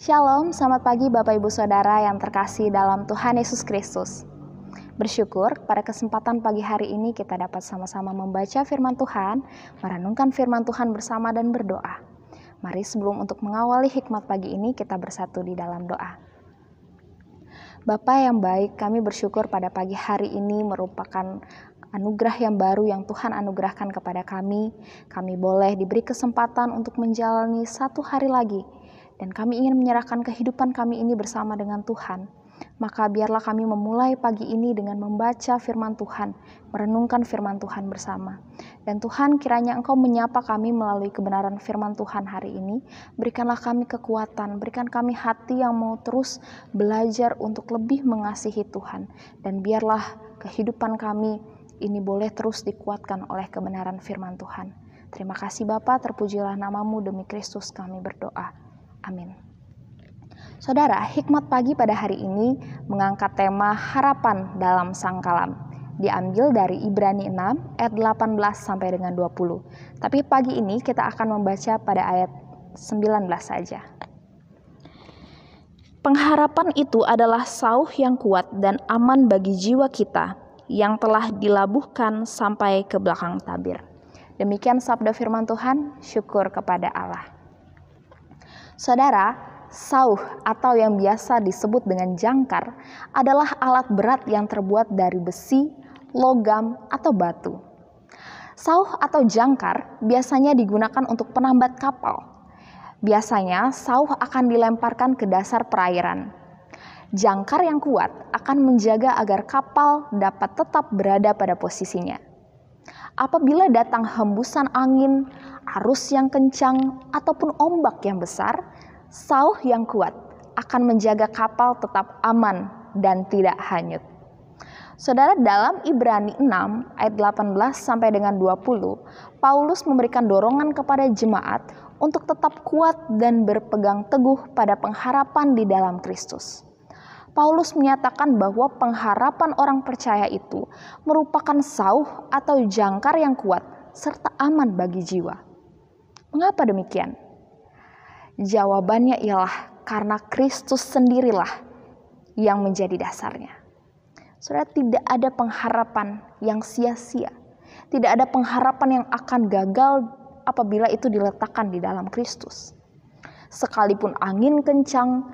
Shalom, selamat pagi Bapak Ibu Saudara yang terkasih dalam Tuhan Yesus Kristus. Bersyukur pada kesempatan pagi hari ini kita dapat sama-sama membaca firman Tuhan, merenungkan firman Tuhan bersama dan berdoa. Mari sebelum untuk mengawali hikmat pagi ini kita bersatu di dalam doa. Bapa yang baik, kami bersyukur pada pagi hari ini merupakan anugerah yang baru yang Tuhan anugerahkan kepada kami. Kami boleh diberi kesempatan untuk menjalani satu hari lagi dan kami ingin menyerahkan kehidupan kami ini bersama dengan Tuhan, maka biarlah kami memulai pagi ini dengan membaca firman Tuhan, merenungkan firman Tuhan bersama. Dan Tuhan kiranya Engkau menyapa kami melalui kebenaran firman Tuhan hari ini, berikanlah kami kekuatan, berikan kami hati yang mau terus belajar untuk lebih mengasihi Tuhan. Dan biarlah kehidupan kami ini boleh terus dikuatkan oleh kebenaran firman Tuhan. Terima kasih Bapa, terpujilah namamu demi Kristus kami berdoa. Amin. Saudara, hikmat pagi pada hari ini mengangkat tema harapan dalam sangkalan. Diambil dari Ibrani 6 ayat 18 sampai dengan 20. Tapi pagi ini kita akan membaca pada ayat 19 saja. Pengharapan itu adalah sauh yang kuat dan aman bagi jiwa kita yang telah dilabuhkan sampai ke belakang tabir. Demikian sabda firman Tuhan, syukur kepada Allah. Saudara, sauh atau yang biasa disebut dengan jangkar adalah alat berat yang terbuat dari besi, logam, atau batu. Sauh atau jangkar biasanya digunakan untuk penambat kapal. Biasanya, sauh akan dilemparkan ke dasar perairan. Jangkar yang kuat akan menjaga agar kapal dapat tetap berada pada posisinya. Apabila datang hembusan angin, arus yang kencang, ataupun ombak yang besar, sauh yang kuat akan menjaga kapal tetap aman dan tidak hanyut. Saudara, dalam Ibrani 6 ayat 18 sampai dengan 20, Paulus memberikan dorongan kepada jemaat untuk tetap kuat dan berpegang teguh pada pengharapan di dalam Kristus. Paulus menyatakan bahwa pengharapan orang percaya itu merupakan sauh atau jangkar yang kuat serta aman bagi jiwa. Mengapa demikian? Jawabannya ialah karena Kristus sendirilah yang menjadi dasarnya. Saudara, tidak ada pengharapan yang sia-sia. Tidak ada pengharapan yang akan gagal apabila itu diletakkan di dalam Kristus. Sekalipun angin kencang,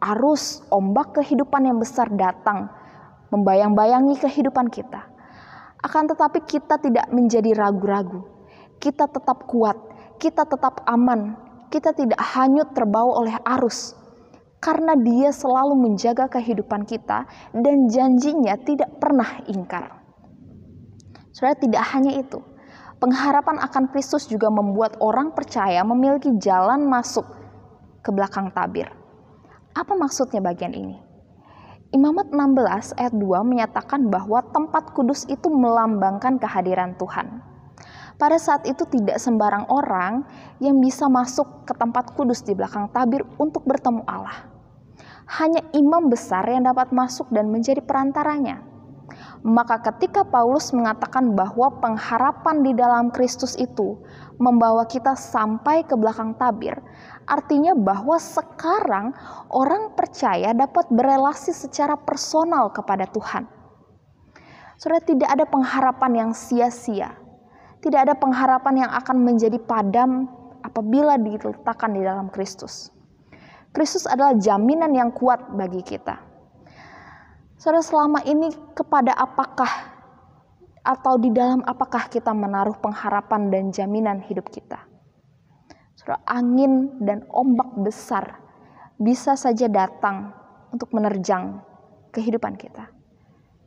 arus ombak kehidupan yang besar datang, membayang-bayangi kehidupan kita. Akan tetapi kita tidak menjadi ragu-ragu. Kita tetap kuat kita tetap aman, kita tidak hanyut terbawa oleh arus, karena Dia selalu menjaga kehidupan kita dan janjinya tidak pernah ingkar. Saudara, tidak hanya itu, pengharapan akan Kristus juga membuat orang percaya memiliki jalan masuk ke belakang tabir. Apa maksudnya bagian ini? Imamat 16 ayat 2 menyatakan bahwa tempat kudus itu melambangkan kehadiran Tuhan. Pada saat itu tidak sembarang orang yang bisa masuk ke tempat kudus di belakang tabir untuk bertemu Allah. Hanya imam besar yang dapat masuk dan menjadi perantaranya. Maka ketika Paulus mengatakan bahwa pengharapan di dalam Kristus itu membawa kita sampai ke belakang tabir, artinya bahwa sekarang orang percaya dapat berelasi secara personal kepada Tuhan. Sudah tidak ada pengharapan yang sia-sia tidak ada pengharapan yang akan menjadi padam apabila diletakkan di dalam Kristus. Kristus adalah jaminan yang kuat bagi kita. Saudara, selama ini kepada apakah atau di dalam apakah kita menaruh pengharapan dan jaminan hidup kita? Saudara, angin dan ombak besar bisa saja datang untuk menerjang kehidupan kita.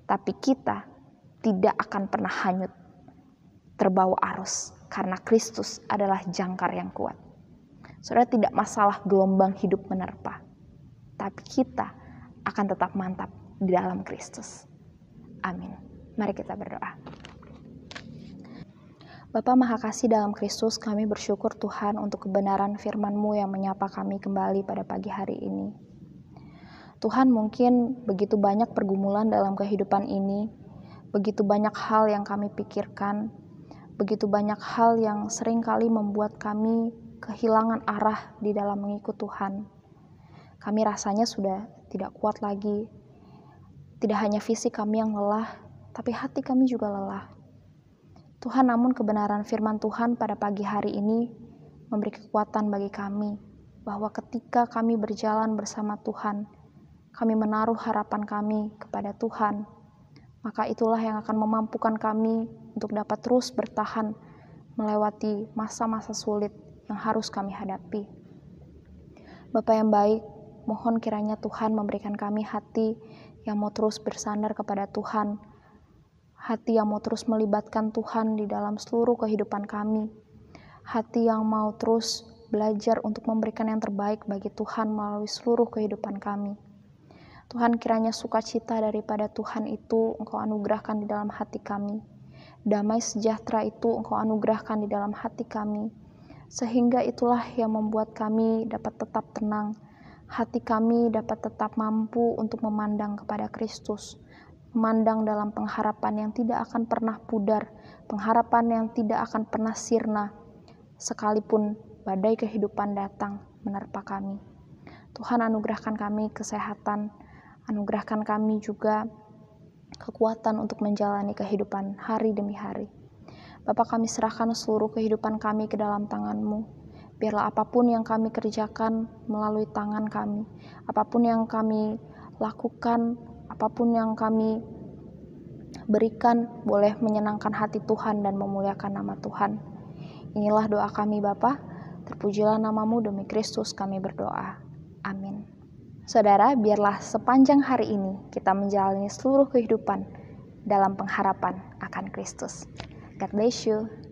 Tapi kita tidak akan pernah hanyut terbawa arus karena Kristus adalah jangkar yang kuat. Saudara tidak masalah gelombang hidup menerpa, tapi kita akan tetap mantap di dalam Kristus. Amin. Mari kita berdoa. Bapa Maha Kasih dalam Kristus, kami bersyukur Tuhan untuk kebenaran firman-Mu yang menyapa kami kembali pada pagi hari ini. Tuhan mungkin begitu banyak pergumulan dalam kehidupan ini, begitu banyak hal yang kami pikirkan, begitu banyak hal yang sering kali membuat kami kehilangan arah di dalam mengikut Tuhan. Kami rasanya sudah tidak kuat lagi. Tidak hanya fisik kami yang lelah, tapi hati kami juga lelah. Tuhan, namun kebenaran firman Tuhan pada pagi hari ini memberi kekuatan bagi kami bahwa ketika kami berjalan bersama Tuhan, kami menaruh harapan kami kepada Tuhan maka itulah yang akan memampukan kami untuk dapat terus bertahan melewati masa-masa sulit yang harus kami hadapi. Bapak yang baik, mohon kiranya Tuhan memberikan kami hati yang mau terus bersandar kepada Tuhan, hati yang mau terus melibatkan Tuhan di dalam seluruh kehidupan kami, hati yang mau terus belajar untuk memberikan yang terbaik bagi Tuhan melalui seluruh kehidupan kami. Tuhan kiranya sukacita daripada Tuhan itu Engkau anugerahkan di dalam hati kami. Damai sejahtera itu Engkau anugerahkan di dalam hati kami. Sehingga itulah yang membuat kami dapat tetap tenang. Hati kami dapat tetap mampu untuk memandang kepada Kristus. Memandang dalam pengharapan yang tidak akan pernah pudar, pengharapan yang tidak akan pernah sirna, sekalipun badai kehidupan datang menerpa kami. Tuhan anugerahkan kami kesehatan, Anugerahkan kami juga kekuatan untuk menjalani kehidupan hari demi hari. Bapa kami serahkan seluruh kehidupan kami ke dalam tangan-Mu. Biarlah apapun yang kami kerjakan melalui tangan kami, apapun yang kami lakukan, apapun yang kami berikan boleh menyenangkan hati Tuhan dan memuliakan nama Tuhan. Inilah doa kami Bapa, terpujilah namamu demi Kristus kami berdoa. Saudara, biarlah sepanjang hari ini kita menjalani seluruh kehidupan dalam pengharapan akan Kristus. God bless you.